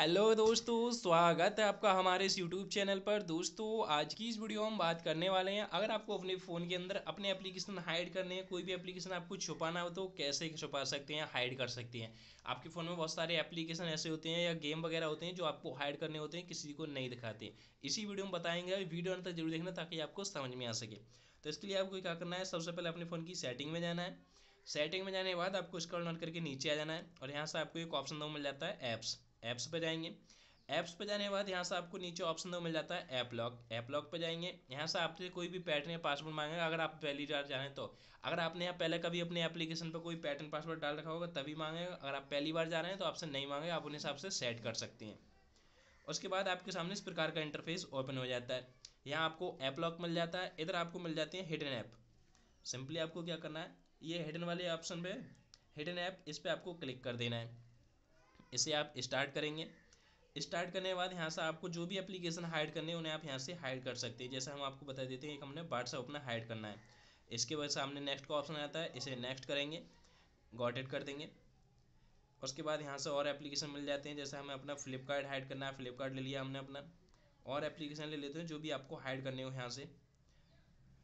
hello दोस्तों स्वागत है आपका हमारे इस यूट्यूब चैनल पर दोस्तों आज की इस वीडियो में हम बात करने वाले हैं अगर आपको अपने फ़ोन के अंदर अपने एप्लीकेशन हाइड करने हैं कोई भी एप्लीकेशन आपको छुपाना हो तो कैसे छुपा सकते हैं हाइड कर सकते हैं आपके फ़ोन में बहुत सारे एप्लीकेशन ऐसे होते हैं या गेम वगैरह होते हैं जो आपको हाइड करने होते हैं किसी को नहीं दिखाते इसी वीडियो में बताएंगे वीडियो अंतर तक जरूर देखना ताकि आपको समझ में आ सके तो इसके लिए आपको क्या करना है सबसे पहले अपने फ़ोन की सेटिंग में जाना है सेटिंग में जाने के बाद आपको स्क्रॉल डाउन करके नीचे आ जाना है और यहाँ से आपको एक ऑप्शन दो मिल जाता है ऐप्स ऐप्स पर जाएंगे ऐप्स पर जाने के बाद यहाँ से आपको नीचे ऑप्शन दो मिल जाता है ऐप लॉक ऐप लॉक पर जाएंगे यहाँ से आपसे कोई भी पैटर्न या पासवर्ड मांगेगा अगर आप पहली बार जा रहे हैं तो अगर आपने यहाँ पहले कभी अपने एप्लीकेशन पर कोई पैटर्न पासवर्ड डाल रखा होगा तभी मांगेगा अगर आप पहली बार जा रहे हैं तो आपसे नहीं मांगेगा आप उन हिसाब से सेट कर सकते हैं उसके बाद आपके सामने इस प्रकार का इंटरफेस ओपन हो जाता है यहाँ आपको ऐप लॉक मिल जाता है इधर आपको मिल जाती है हिडन ऐप सिंपली आपको क्या करना है ये हिडन वाले ऑप्शन पर हिडन ऐप इस पर आपको क्लिक कर देना है इसे आप स्टार्ट करेंगे स्टार्ट करने के बाद यहाँ से आपको जो भी एप्लीकेशन हाइड करने हैं उन्हें आप यहाँ से हाइड कर सकते हैं जैसे हम आपको बता देते हैं कि हमने व्हाट्सअप अपना हाइड करना है इसके बाद सामने नेक्स्ट का ऑप्शन आता है इसे नेक्स्ट करेंगे गॉटेड कर देंगे उसके बाद यहाँ से और एप्लीकेशन मिल जाते हैं जैसे हमें अपना फ्लिपकार्ट हाइड करना है फ्लिपकार्ट ले लिया हमने अपना और एप्लीकेशन ले लेते हैं जो भी आपको हाइड करने हो यहाँ से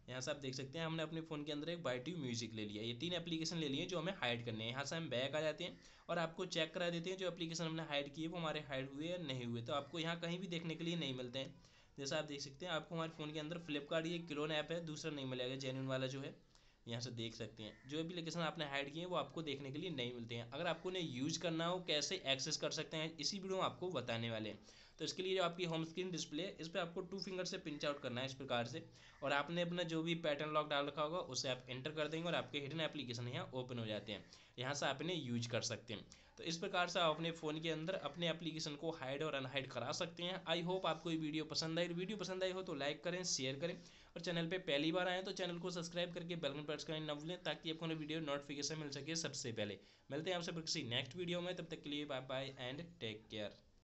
यहाँ से आप देख सकते हैं हमने अपने फ़ोन के अंदर एक बायोटिव म्यूजिक ले लिया ये तीन एप्लीकेशन ले लिए जो हमें हाइड करने हैं यहाँ से हम बैक आ जाते हैं और आपको चेक करा देते हैं जो एप्लीकेशन हमने हाइड किए वो हमारे हाइड हुए या नहीं हुए तो आपको यहाँ कहीं भी देखने के लिए नहीं मिलते हैं जैसा आप देख सकते हैं आपको हमारे फ़ोन के अंदर फ्लिपकार्ट ये क्लोन ऐप है दूसरा नहीं मिलेगा जेन्यून वाला जो है यहाँ से देख सकते हैं जो एप्लीकेशन आपने हाइड किए हैं वो आपको देखने के लिए नहीं मिलते हैं अगर आपको उन्हें यूज करना हो कैसे एक्सेस कर सकते हैं इसी वीडियो में आपको बताने वाले हैं तो इसके लिए जो आपकी होम स्क्रीन डिस्प्ले इस पर आपको टू फिंगर से पिंच आउट करना है इस प्रकार से और आपने अपना जो भी पैटर्न लॉक डाल रखा होगा उसे आप एंटर कर देंगे और आपके हिडन एप्लीकेशन यहाँ ओपन हो जाते हैं यहाँ से आप इन्हें यूज कर सकते हैं तो इस प्रकार से आप अपने फ़ोन के अंदर अपने एप्लीकेशन को हाइड और अनहाइड करा सकते हैं आई होप आपको ये वीडियो पसंद आई वीडियो पसंद आई हो तो लाइक करें शेयर करें और चैनल पे पहली बार आए तो चैनल को सब्सक्राइब करके बेल बटन प्रेस करें न भूलें ताकि आपको वीडियो नोटिफिकेशन मिल सके सबसे पहले मिलते हैं आपसे किसी नेक्स्ट वीडियो में तब तक के लिए bye bye and take care